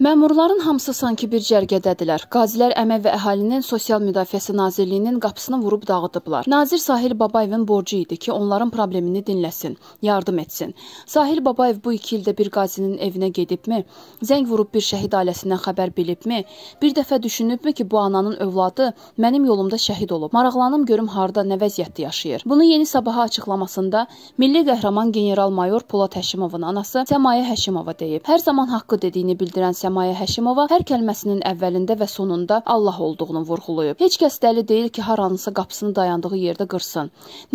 Məmurların hamısı sanki bir cərgədədirlər. Qazilər Əmək və Əhalinin Sosial Müdafiəsi Nazirliyinin qapısını vurub dağıdıblar. Nazir Sahil Babayevin borcu idi ki, onların problemini dinləsin, yardım etsin. Sahil Babayev bu 2 ildə bir qazinin evinə gedibmi? Zəng vurub bir şəhid ailəsindən xəbər bilibmi? Bir dəfə düşünübmü ki, bu ananın övladı mənim yolumda şəhid olub? Maraqlanım görüm harda, nə vəziyyətdə yaşayır. Bunu yeni sabaha açıqlamasında milli qəhrəman general-mayor Polad Həşimovun anası Səmayə Həşimova deyib. Hər zaman haqqı dediyini bildirən Səmayə Səmaya Həşimova hər kəlməsinin əvvəlində və sonunda Allah olduğunu vurğulayıb. Heç kəs dəli deyil ki, haranısa qapısını dayandığı yerdə qırsın.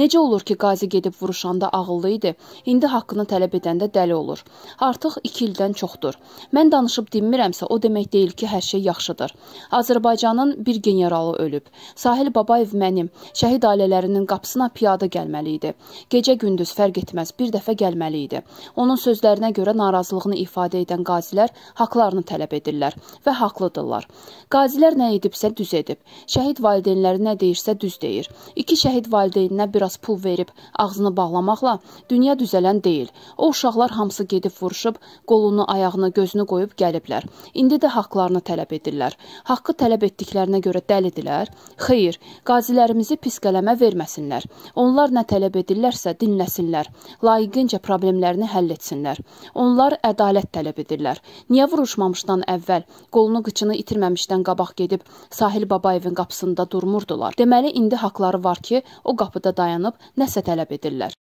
Necə olur ki, qazi gedib vuruşanda ağıllı idi, indi haqqını tələb edəndə dəli olur. Artıq 2 ildən çoxdur. Mən danışıb dinmirəmsə, o demək deyil ki, hər şey yaxşıdır. Azərbaycanın bir generalı ölüb. Sahil Babayev mənim şəhid ailələrinin qapısına piyada gəlməli idi. Gecə-gündüz fərq etməz, bir dəfə gəlməli idi. Onun sözlərinə görə narazılığını ifadə edən qazilər haqlarını olmasını tələb edirlər və haqlıdırlar. Qazilər nə edibsə düz edib. Şəhid valideynləri nə deyirsə düz deyir. İki şəhid valideyninə biraz pul verib ağzını bağlamaqla dünya düzələn deyil. O uşaqlar hamısı gedib vuruşub, qolunu, ayağını, gözünü qoyub gəliblər. İndi də haqqlarını tələb edirlər. Haqqı tələb etdiklərinə görə dəlidirlər? Xeyr, qazilərimizi pis qələmə verməsinlər. Onlar nə tələb edirlərsə dinləsinlər. Layiqincə problemlərini həll etsinlər. Onlar ədalət tələb edirlər. Niyə vuruşmamışlar? başlamışdan əvvəl qolunu qıçını itirməmişdən qabaq gedib Sahil Babayevin qapısında durmurdular. Deməli indi haqları var ki, o qapıda dayanıb nəsə tələb edirlər.